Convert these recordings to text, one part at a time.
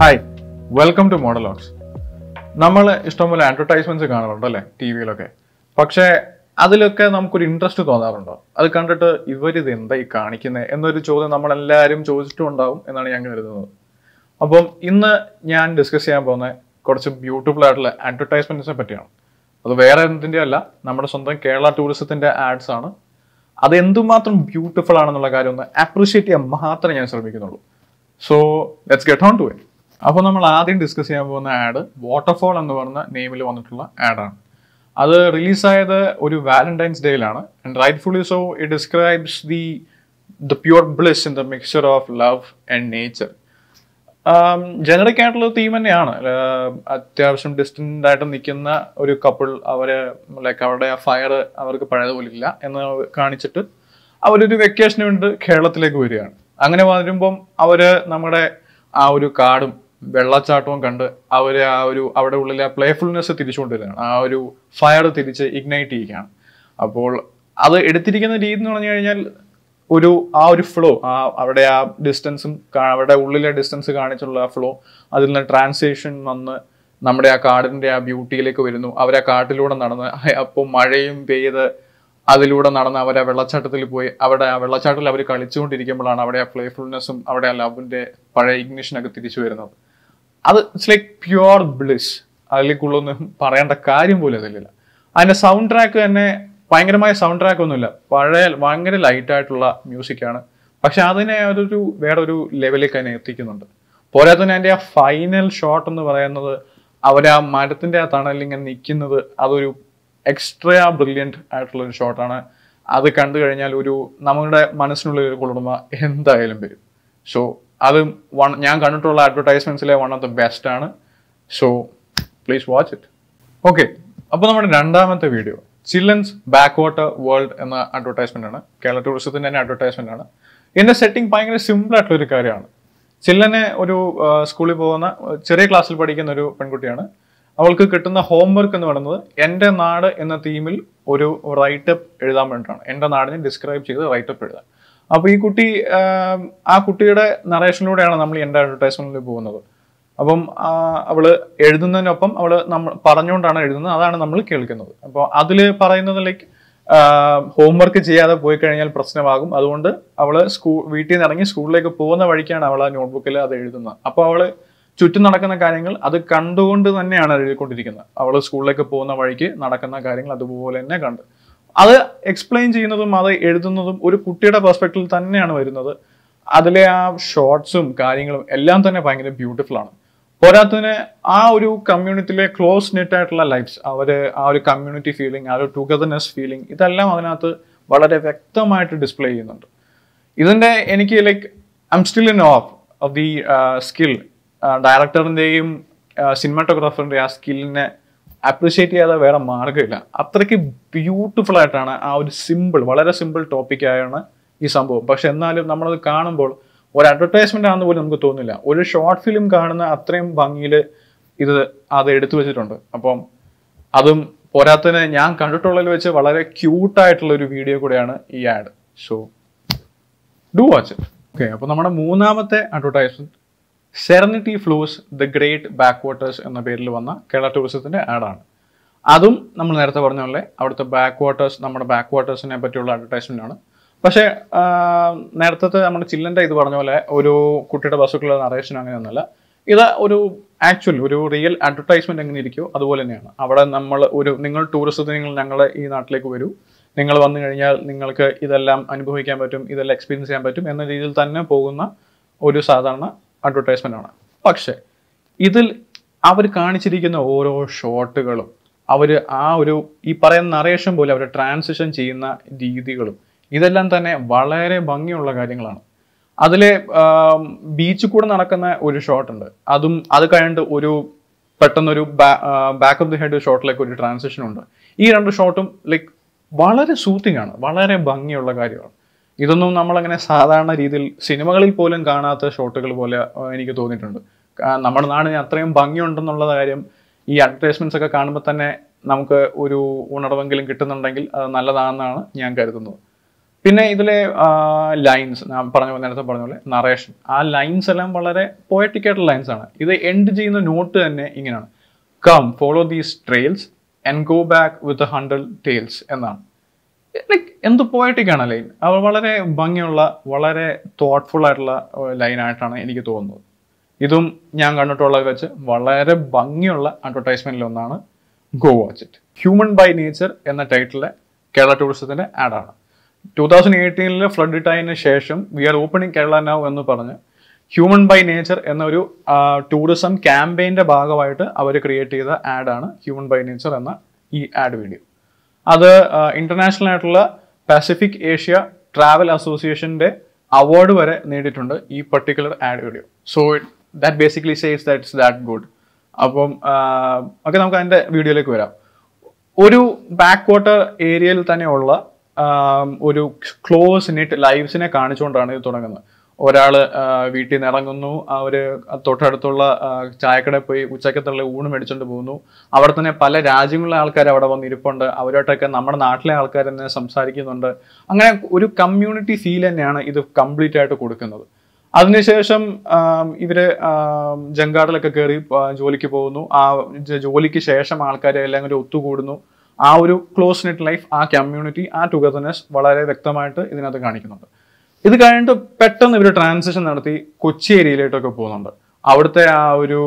hi welcome to മോഡലോക്സ് നമ്മൾ ഇഷ്ടംപോലെ advertisements കാണാറുണ്ട് അല്ലേ ടി വിയിലൊക്കെ പക്ഷേ അതിലൊക്കെ നമുക്കൊരു ഇൻട്രസ്റ്റ് തോന്നാറുണ്ടോ അത് കണ്ടിട്ട് ഇവരിത് എന്താ ഈ കാണിക്കുന്നത് എന്നൊരു ചോദ്യം നമ്മളെല്ലാവരും ചോദിച്ചിട്ടുണ്ടാവും എന്നാണ് ഞാൻ കരുതുന്നത് അപ്പം ഇന്ന് ഞാൻ ഡിസ്കസ് ചെയ്യാൻ പോകുന്ന കുറച്ച് ബ്യൂട്ടിഫുൾ ആയിട്ടുള്ള അഡ്വർടൈസ്മെന്റ്സിനെ പറ്റിയാണ് അത് വേറെ എന്തിൻ്റെ അല്ല നമ്മുടെ സ്വന്തം കേരള ടൂറിസത്തിന്റെ ആഡ്സ് ആണ് അത് എന്തുമാത്രം ബ്യൂട്ടിഫുൾ ആണെന്നുള്ള കാര്യം ഒന്ന് അപ്രീഷിയേറ്റ് ചെയ്യാൻ മാത്രമേ ഞാൻ ശ്രമിക്കുന്നുള്ളൂ so let's get on to it അപ്പോൾ നമ്മൾ ആദ്യം ഡിസ്കസ് ചെയ്യാൻ പോകുന്ന ആഡ് വാട്ടർഫോൾ എന്ന് പറഞ്ഞ നെയിമിൽ വന്നിട്ടുള്ള ആഡാണ് അത് റിലീസായത് ഒരു വാലന്റൈൻസ് ഡേയിലാണ് and fully so it describes the the pure bliss in the mixture of love and nature generic ആയിട്ടുള്ള തീം തന്നെയാണ് uh, അത്യാവശ്യം ഡിസ്റ്റൻ്റ് ആയിട്ട് നിൽക്കുന്ന ഒരു കപ്പിൾ അവരെ ലൈക്ക് അവരുടെ ആ ഫയർ അവർക്ക് പഴയതുപോലില്ല എന്ന് കാണിച്ചിട്ട് അവരൊരു വെക്കേഷന് വേണ്ടി കേരളത്തിലേക്ക് വരികയാണ് അങ്ങനെ വരുമ്പം അവർ നമ്മുടെ ആ ഒരു കാടും വെള്ളച്ചാട്ടവും കണ്ട് അവരെ ആ ഒരു അവിടെ ഉള്ളിലെ ആ പ്ലേഫുൾനെസ് തിരിച്ചുകൊണ്ടിരിക്കുകയാണ് ആ ഒരു ഫയർ തിരിച്ച് ഇഗ്നൈറ്റ് ചെയ്യുകയാണ് അപ്പോൾ അത് എടുത്തിരിക്കുന്ന രീതി എന്ന് പറഞ്ഞു കഴിഞ്ഞാൽ ഒരു ആ ഒരു ഫ്ലോ ആ അവിടെ ആ ഡിസ്റ്റൻസും അവിടെ ഉള്ളിലെ ഡിസ്റ്റൻസ് കാണിച്ചുള്ള ആ ഫ്ലോ അതിൽ നിന്ന് ട്രാൻസേഷൻ വന്ന് നമ്മുടെ ആ കാടിൻ്റെ ആ ബ്യൂട്ടിയിലേക്ക് വരുന്നു അവർ ആ കാട്ടിലൂടെ നടന്ന് അപ്പോൾ മഴയും പെയ്ത് അതിലൂടെ നടന്ന് അവർ ആ വെള്ളച്ചാട്ടത്തിൽ പോയി അവിടെ ആ വെള്ളച്ചാട്ടത്തിൽ അവർ കളിച്ചുകൊണ്ടിരിക്കുമ്പോഴാണ് അവിടെ ആ പ്ലേഫുൾനെസ്സും അവിടെ ആ ലവിൻ്റെ പഴയ ഇഗ്നിഷനൊക്കെ തിരിച്ചു വരുന്നത് അത് ഇറ്റ്സ് ലൈക്ക് പ്യുവർ ബ്ലിസ് അതിലേക്കുള്ളൊന്നും പറയേണ്ട കാര്യം പോലും അതിലില്ല അതിൻ്റെ സൗണ്ട് ട്രാക്ക് തന്നെ ഭയങ്കരമായ സൗണ്ട് ട്രാക്ക് ഒന്നുമില്ല പഴയ ഭയങ്കര ലൈറ്റായിട്ടുള്ള മ്യൂസിക്കാണ് പക്ഷെ അതിനെ അതൊരു വേറെ ഒരു ലെവലിലേക്ക് അതിനെ എത്തിക്കുന്നുണ്ട് തന്നെ അതിൻ്റെ ആ ഫൈനൽ ഷോട്ട് എന്ന് പറയുന്നത് അവർ ആ മരത്തിൻ്റെ ആ തണലിൽ ഇങ്ങനെ നിൽക്കുന്നത് അതൊരു എക്സ്ട്രാ ബ്രില്യൻ്റ് ആയിട്ടുള്ള ഒരു ഷോട്ടാണ് അത് കണ്ടു കഴിഞ്ഞാൽ ഒരു നമ്മുടെ മനസ്സിനുള്ളിൽ കൊള്ളുന്ന എന്തായാലും വരും സോ അത് വൺ ഞാൻ കണ്ടിട്ടുള്ള അഡ്വർടൈസ്മെൻറ്റ്സിലെ വൺ ഓഫ് ദ ബെസ്റ്റ് ആണ് so please watch it okay അപ്പോൾ നമ്മുടെ രണ്ടാമത്തെ വീഡിയോ ചില്ലൻസ് ബാക്ക് വാട്ടർ വേൾഡ് എന്ന അഡ്വർടൈസ്മെന്റ് ആണ് കേരള ടൂറിസത്തിൻ്റെ തന്നെ അഡ്വർടൈസ്മെന്റ് ആണ് ഇതിൻ്റെ സെറ്റിംഗ് ഭയങ്കര സിമ്പിൾ ആയിട്ടുള്ള ഒരു കാര്യമാണ് ചില്ലനെ ഒരു സ്കൂളിൽ പോകുന്ന ചെറിയ ക്ലാസ്സിൽ പഠിക്കുന്ന ഒരു പെൺകുട്ടിയാണ് അവൾക്ക് കിട്ടുന്ന ഹോംവർക്ക് എന്ന് പറയുന്നത് എൻ്റെ നാട് എന്ന തീമിൽ ഒരു റൈറ്റപ്പ് എഴുതാൻ വേണ്ടിയിട്ടാണ് എൻ്റെ നാടിനെ ഡിസ്ക്രൈബ് ചെയ്ത് റൈറ്റപ്പ് എഴുതാൻ അപ്പോൾ ഈ കുട്ടി ആ കുട്ടിയുടെ നറേഷനിലൂടെയാണ് നമ്മൾ എന്റെ അഡ്വർടൈസ്മെന്റിൽ പോകുന്നത് അപ്പം അവള് എഴുതുന്നതിനൊപ്പം അവള് നമ്മൾ പറഞ്ഞുകൊണ്ടാണ് എഴുതുന്നത് അതാണ് നമ്മൾ കേൾക്കുന്നത് അപ്പോൾ അതിൽ പറയുന്നത് ലൈക്ക് ഹോംവർക്ക് ചെയ്യാതെ പോയി കഴിഞ്ഞാൽ പ്രശ്നമാകും അതുകൊണ്ട് അവള് സ്കൂൾ വീട്ടിൽ നിന്ന് ഇറങ്ങി സ്കൂളിലേക്ക് പോകുന്ന വഴിക്കാണ് അവൾ ആ നോട്ട്ബുക്കിൽ അത് എഴുതുന്നത് അപ്പോൾ അവള് ചുറ്റും നടക്കുന്ന കാര്യങ്ങൾ അത് കണ്ടുകൊണ്ട് തന്നെയാണ് എഴുതിക്കൊണ്ടിരിക്കുന്നത് അവള് സ്കൂളിലേക്ക് പോകുന്ന വഴിക്ക് നടക്കുന്ന കാര്യങ്ങൾ അതുപോലെ തന്നെ കണ്ട് അത് എക്സ്പ്ലെയിൻ ചെയ്യുന്നതും അത് എഴുതുന്നതും ഒരു കുട്ടിയുടെ പെർസ്പെക്റ്റിൽ തന്നെയാണ് വരുന്നത് അതിലെ ആ ഷോർട്സും കാര്യങ്ങളും എല്ലാം തന്നെ ഭയങ്കര ബ്യൂട്ടിഫുൾ ആണ് പോരാത്തതിന് ആ ഒരു കമ്മ്യൂണിറ്റിയിലെ ക്ലോസ് നെറ്റ് ആയിട്ടുള്ള ലൈഫ്സ് അവർ ആ ഒരു കമ്മ്യൂണിറ്റി ഫീലിംഗ് ആ ഒരു ടുഗദർനെസ് ഫീലിംഗ് ഇതെല്ലാം അതിനകത്ത് വളരെ വ്യക്തമായിട്ട് ഡിസ്പ്ലേ ചെയ്യുന്നുണ്ട് ഇതിൻ്റെ എനിക്ക് like I'm still in of of the skill ഡയറക്ടറിൻ്റെയും സിനിമാറ്റോഗ്രാഫറിൻ്റെയും ആ സ്കില്ലിനെ അപ്രിഷ്യേറ്റ് ചെയ്യാതെ വേറെ മാർഗമില്ല അത്രയ്ക്ക് ബ്യൂട്ടിഫുൾ ആയിട്ടാണ് ആ ഒരു സിമ്പിൾ വളരെ സിമ്പിൾ ടോപ്പിക്കായാണ് ഈ സംഭവം പക്ഷെ എന്നാലും നമ്മളത് കാണുമ്പോൾ ഒരു അഡ്വർടൈസ്മെന്റ് ആണെന്ന് പോലും നമുക്ക് തോന്നില്ല ഒരു ഷോർട്ട് ഫിലിം കാണുന്ന അത്രയും ഭംഗിയിൽ ഇത് അത് എടുത്തു വെച്ചിട്ടുണ്ട് അപ്പം അതും പോരാത്തതിന് ഞാൻ കണ്ടിട്ടുള്ളതിൽ വെച്ച് വളരെ ക്യൂട്ടായിട്ടുള്ള ഒരു വീഡിയോ കൂടെയാണ് ഈ ad so do watch it okay അപ്പൊ നമ്മുടെ മൂന്നാമത്തെ advertisement serenity flows the great waters എന്ന പേരിൽ വന്ന കേരള ടൂറിസത്തിൻ്റെ ആഡാണ് അതും നമ്മൾ നേരത്തെ പറഞ്ഞ പോലെ അവിടുത്തെ വാട്ടേഴ്സ് നമ്മുടെ ബാക്ക് വാട്ടേഴ്സിനെ പറ്റിയുള്ള അഡ്വർടൈസ്മെൻ്റ് ആണ് പക്ഷേ നേരത്തെ നമ്മുടെ ചില്ലൻ്റെ ഇത് പറഞ്ഞ പോലെ ഒരു കുട്ടിയുടെ ബസ്സുക്കുള്ള നറേഷൻ അങ്ങനെയൊന്നുമല്ല ഇത് ഒരു ആക്ച്വൽ ഒരു റിയൽ അഡ്വർടൈസ്മെന്റ് എങ്ങനെ ഇരിക്കുമോ അതുപോലെ തന്നെയാണ് അവിടെ നമ്മൾ ഒരു നിങ്ങൾ ടൂറിസത്തിന് നിങ്ങൾ ഞങ്ങളെ ഈ നാട്ടിലേക്ക് വരൂ നിങ്ങൾ വന്നു കഴിഞ്ഞാൽ നിങ്ങൾക്ക് ഇതെല്ലാം അനുഭവിക്കാൻ പറ്റും ഇതെല്ലാം എക്സ്പീരിയൻസ് ചെയ്യാൻ പറ്റും എന്ന രീതിയിൽ തന്നെ പോകുന്ന ഒരു സാധാരണ അഡ്വർടൈസ്മെൻ്റ് ആണ് പക്ഷേ ഇതിൽ അവർ കാണിച്ചിരിക്കുന്ന ഓരോ ഷോട്ടുകളും അവർ ആ ഒരു ഈ പറയുന്ന നറേഷൻ പോലെ അവർ ട്രാൻസിഷൻ ചെയ്യുന്ന രീതികളും ഇതെല്ലാം തന്നെ വളരെ ഭംഗിയുള്ള കാര്യങ്ങളാണ് അതിലെ ബീച്ചിൽ കൂടെ നടക്കുന്ന ഒരു ഷോട്ടുണ്ട് അതും അത് കഴിഞ്ഞിട്ട് ഒരു പെട്ടെന്നൊരു ബാക്ക് ഓഫ് ദി ഹെഡ് ഷോട്ടിലേക്ക് ഒരു ട്രാൻസിഷൻ ഉണ്ട് ഈ രണ്ട് ഷോട്ടും ലൈക്ക് വളരെ സൂത്തിങ് ആണ് വളരെ ഭംഗിയുള്ള കാര്യമാണ് ഇതൊന്നും നമ്മളങ്ങനെ സാധാരണ രീതിയിൽ സിനിമകളിൽ പോലും കാണാത്ത ഷോട്ടുകൾ പോലെ എനിക്ക് തോന്നിയിട്ടുണ്ട് നമ്മുടെ നാടിന് അത്രയും ഭംഗിയുണ്ടെന്നുള്ള കാര്യം ഈ അഡ്വർടൈസ്മെന്റ്സ് ഒക്കെ കാണുമ്പോൾ തന്നെ നമുക്ക് ഒരു ഉണർവെങ്കിലും കിട്ടുന്നുണ്ടെങ്കിൽ അത് നല്ലതാണെന്നാണ് ഞാൻ കരുതുന്നത് പിന്നെ ഇതിലെ ലൈൻസ് ഞാൻ പറഞ്ഞ നേരത്തെ പറഞ്ഞ പോലെ നറേഷൻ ആ ലൈൻസ് എല്ലാം വളരെ പോയറ്റിക്കായിട്ടുള്ള ലൈൻസ് ആണ് ഇത് എൻഡ് ചെയ്യുന്ന നോട്ട് തന്നെ ഇങ്ങനെയാണ് come follow these trails and go back with hundred tales എന്നാണ് ലൈക്ക് എന്ത് പോയറ്റിക് ലൈൻ അവർ വളരെ ഭംഗിയുള്ള വളരെ തോട്ട്ഫുൾ ആയിട്ടുള്ള ലൈനായിട്ടാണ് എനിക്ക് തോന്നുന്നത് ഇതും ഞാൻ കണ്ടിട്ടുള്ളത് വെച്ച് വളരെ ഭംഗിയുള്ള അഡ്വർടൈസ്മെന്റിൽ ഒന്നാണ് go watch it human by nature എന്ന ടൈറ്റിലെ കേരള ടൂറിസത്തിന്റെ ആഡാണ് ടൂ തൗസൻഡ് എയ്റ്റീനിൽ ഫ്ലഡ് ഇട്ടായതിനു ശേഷം we are opening Kerala now എന്ന് പറഞ്ഞ് ഹ്യൂമൻ ബൈ നേച്ചർ എന്നൊരു ടൂറിസം ക്യാമ്പയിന്റെ ഭാഗമായിട്ട് അവർ ക്രിയേറ്റ് ചെയ്ത ആഡാണ് ഹ്യൂമൻ ബൈ നേച്ചർ എന്ന ഈ ആഡ് വീഡിയോ അത് ഇന്റർനാഷണൽ ആയിട്ടുള്ള പസഫിക് ഏഷ്യ ട്രാവൽ അസോസിയേഷന്റെ അവാർഡ് വരെ നേടിയിട്ടുണ്ട് ഈ particular ad video so that basically says is that good അപ്പം ഒക്കെ നമുക്ക് അതിൻ്റെ വീഡിയോയിലേക്ക് വരാം ഒരു ബാക്ക് വാട്ടർ ഏരിയയിൽ തന്നെയുള്ള ഒരു ക്ലോസ് നെറ്റ് ലൈവ്സിനെ കാണിച്ചുകൊണ്ടാണ് ഇത് തുടങ്ങുന്നത് ഒരാൾ വീട്ടിൽ നിന്ന് ഇറങ്ങുന്നു അവർ തൊട്ടടുത്തുള്ള ചായക്കടയിൽ പോയി ഉച്ചക്കത്തുള്ള ഊണ് മേടിച്ചുകൊണ്ട് പോകുന്നു അവിടെ തന്നെ പല രാജ്യങ്ങളിലെ ആൾക്കാർ അവിടെ വന്ന് ഇരിപ്പുണ്ട് അവരോട്ടൊക്കെ നമ്മുടെ നാട്ടിലെ ആൾക്കാർ തന്നെ സംസാരിക്കുന്നുണ്ട് അങ്ങനെ ഒരു കമ്മ്യൂണിറ്റി ഫീൽ തന്നെയാണ് ഇത് കംപ്ലീറ്റ് ആയിട്ട് കൊടുക്കുന്നത് അതിനുശേഷം ഇവർ ജങ്കാടിലൊക്കെ കയറി ജോലിക്ക് പോകുന്നു ആ ജോലിക്ക് ശേഷം ആൾക്കാരെ എല്ലാം കൂടി ഒത്തുകൂടുന്നു ആ ഒരു ക്ലോസ് നെറ്റ് ലൈഫ് ആ കമ്മ്യൂണിറ്റി ആ ടുഗദർനെസ് വളരെ വ്യക്തമായിട്ട് ഇതിനകത്ത് കാണിക്കുന്നുണ്ട് ഇത് കഴിഞ്ഞിട്ട് പെട്ടെന്ന് ഇവർ ട്രാൻസിഷൻ നടത്തി കൊച്ചി ഏരിയയിലോട്ടൊക്കെ പോകുന്നുണ്ട് അവിടുത്തെ ആ ഒരു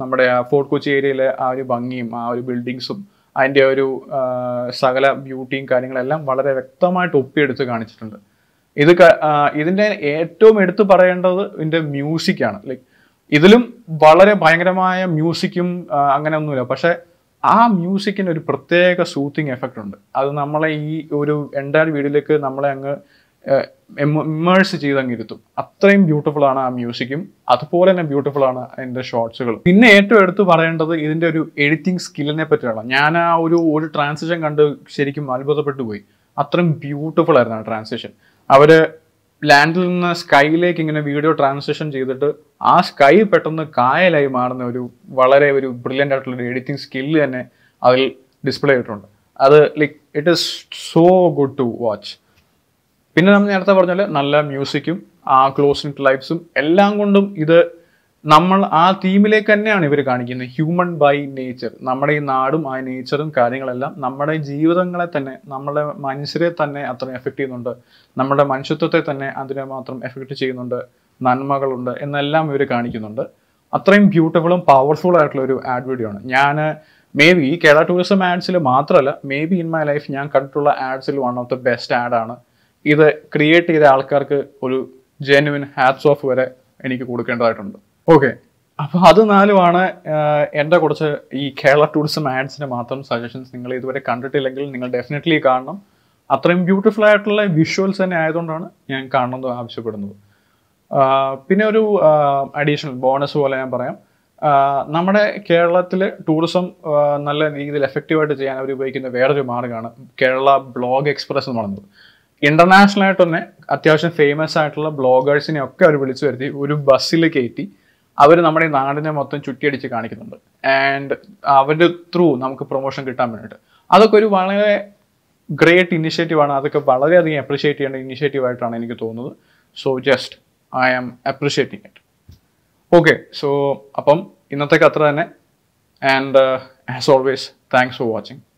നമ്മുടെ ആ ഫോർട്ട് കൊച്ചി ഏരിയയിലെ ആ ഒരു ഭംഗിയും ആ ഒരു ബിൽഡിങ്സും അതിൻ്റെ ഒരു സകല ബ്യൂട്ടിയും കാര്യങ്ങളെല്ലാം വളരെ വ്യക്തമായിട്ട് ഒപ്പിയെടുത്ത് കാണിച്ചിട്ടുണ്ട് ഇത് ഇതിൻ്റെ ഏറ്റവും എടുത്തു പറയേണ്ടത് ഇതിൻ്റെ മ്യൂസിക്കാണ് ലൈക്ക് ഇതിലും വളരെ ഭയങ്കരമായ മ്യൂസിക്കും അങ്ങനെ ഒന്നുമില്ല പക്ഷേ ആ മ്യൂസിക്കിന് ഒരു പ്രത്യേക സൂത്തിങ് എഫക്റ്റ് ഉണ്ട് അത് നമ്മളെ ഈ ഒരു എൻറ്റയർ വീഡിയോയിലേക്ക് നമ്മളെ അങ്ങ് ഇമ്മേഴ്സ് ചെയ്ത് അങ്ങിരുത്തും അത്രയും ബ്യൂട്ടിഫുൾ ആണ് ആ മ്യൂസിക്കും അതുപോലെ തന്നെ ബ്യൂട്ടിഫുൾ ആണ് അതിൻ്റെ ഷോർട്സുകളും പിന്നെ ഏറ്റവും എടുത്തു പറയേണ്ടത് ഇതിൻ്റെ ഒരു എഡിറ്റിംഗ് സ്കില്ലിനെ പറ്റിയാണ് ഞാൻ ആ ഒരു ഒരു ട്രാൻസിഷൻ കണ്ട് ശരിക്കും അത്ഭുതപ്പെട്ടു പോയി അത്രയും ബ്യൂട്ടിഫുൾ ആയിരുന്നു ആ ട്രാൻസിഷൻ അവർ ലാൻഡിൽ നിന്ന് സ്കൈയിലേക്ക് ഇങ്ങനെ വീഡിയോ ട്രാൻസിഷൻ ചെയ്തിട്ട് ആ സ്കൈ പെട്ടെന്ന് കായലായി മാറുന്ന ഒരു വളരെ ഒരു ബ്രില്യൻ്റ് ആയിട്ടുള്ള ഒരു എഡിറ്റിംഗ് സ്കില്ല് തന്നെ അതിൽ ഡിസ്പ്ലേ ചെയ്തിട്ടുണ്ട് അത് like it is so good to watch പിന്നെ നമ്മൾ നേരത്തെ പറഞ്ഞ പോലെ നല്ല മ്യൂസിക്കും ആ ക്ലോസിംഗ് ലൈഫ്സും എല്ലാം കൊണ്ടും ഇത് നമ്മൾ ആ തീമിലേക്ക് തന്നെയാണ് ഇവർ കാണിക്കുന്നത് ഹ്യൂമൻ ബൈ നേച്ചർ നമ്മുടെ ഈ നാടും ആ നേച്ചറും കാര്യങ്ങളെല്ലാം നമ്മുടെ ജീവിതങ്ങളെ തന്നെ നമ്മുടെ മനുഷ്യരെ തന്നെ അത്ര എഫക്റ്റ് ചെയ്യുന്നുണ്ട് നമ്മുടെ മനുഷ്യത്വത്തെ തന്നെ അതിനെ മാത്രം എഫക്റ്റ് ചെയ്യുന്നുണ്ട് നന്മകളുണ്ട് എന്നെല്ലാം ഇവർ കാണിക്കുന്നുണ്ട് അത്രയും ബ്യൂട്ടിഫുളും പവർഫുൾ ആയിട്ടുള്ള ഒരു ആഡ് വീഡിയോ ആണ് ഞാൻ മേ ബി കേരള ടൂറിസം ആഡ്സിൽ മാത്രമല്ല maybe in my life ഞാൻ കണ്ടിട്ടുള്ള ആഡ്സിൽ വൺ ഓഫ് ദ ബെസ്റ്റ് ആഡാണ് ഇത് ക്രിയേറ്റ് ചെയ്ത ആൾക്കാർക്ക് ഒരു ജെന്യുവിൻ ഹാറ്റ്സ് ഓഫ് വരെ എനിക്ക് കൊടുക്കേണ്ടതായിട്ടുണ്ട് ഓക്കെ അപ്പോൾ അത് നാലുമാണ് എൻ്റെ കുറച്ച് ഈ കേരള ടൂറിസം ആഡ്സിന് മാത്രം സജഷൻസ് നിങ്ങൾ ഇതുവരെ കണ്ടിട്ടില്ലെങ്കിൽ നിങ്ങൾ ഡെഫിനറ്റ്ലി കാണണം അത്രയും ബ്യൂട്ടിഫുൾ ആയിട്ടുള്ള വിഷ്വൽസ് തന്നെ ആയതുകൊണ്ടാണ് ഞാൻ കാണണമെന്ന് ആവശ്യപ്പെടുന്നത് പിന്നെ ഒരു അഡീഷണൽ ബോണസ് പോലെ ഞാൻ പറയാം നമ്മുടെ കേരളത്തിൽ ടൂറിസം നല്ല രീതിയിൽ എഫക്റ്റീവായിട്ട് ചെയ്യാൻ അവർ ഉപയോഗിക്കുന്ന വേറൊരു മാർഗ്ഗമാണ് കേരള ബ്ലോഗ് എക്സ്പ്രസ് എന്ന് പറയുന്നത് ഇന്റർനാഷണൽ ആയിട്ട് തന്നെ അത്യാവശ്യം ഫേമസ് ആയിട്ടുള്ള ബ്ലോഗേഴ്സിനെ ഒക്കെ അവർ വിളിച്ചു വരുത്തി ഒരു ബസ്സിൽ കയറ്റി അവർ നമ്മുടെ ഈ നാടിനെ മൊത്തം ചുറ്റിയടിച്ച് കാണിക്കുന്നുണ്ട് ആൻഡ് അവരുടെ ത്രൂ നമുക്ക് പ്രൊമോഷൻ കിട്ടാൻ വേണ്ടിയിട്ട് അതൊക്കെ ഒരു വളരെ ഗ്രേറ്റ് ഇനിഷ്യേറ്റീവാണ് അതൊക്കെ വളരെയധികം അപ്രിഷ്യേറ്റ് ചെയ്യേണ്ട ഇനിഷ്യേറ്റീവായിട്ടാണ് എനിക്ക് തോന്നുന്നത് so just I am appreciating it okay so അപ്പം ഇന്നത്തേക്ക് അത്ര തന്നെ and as always thanks for watching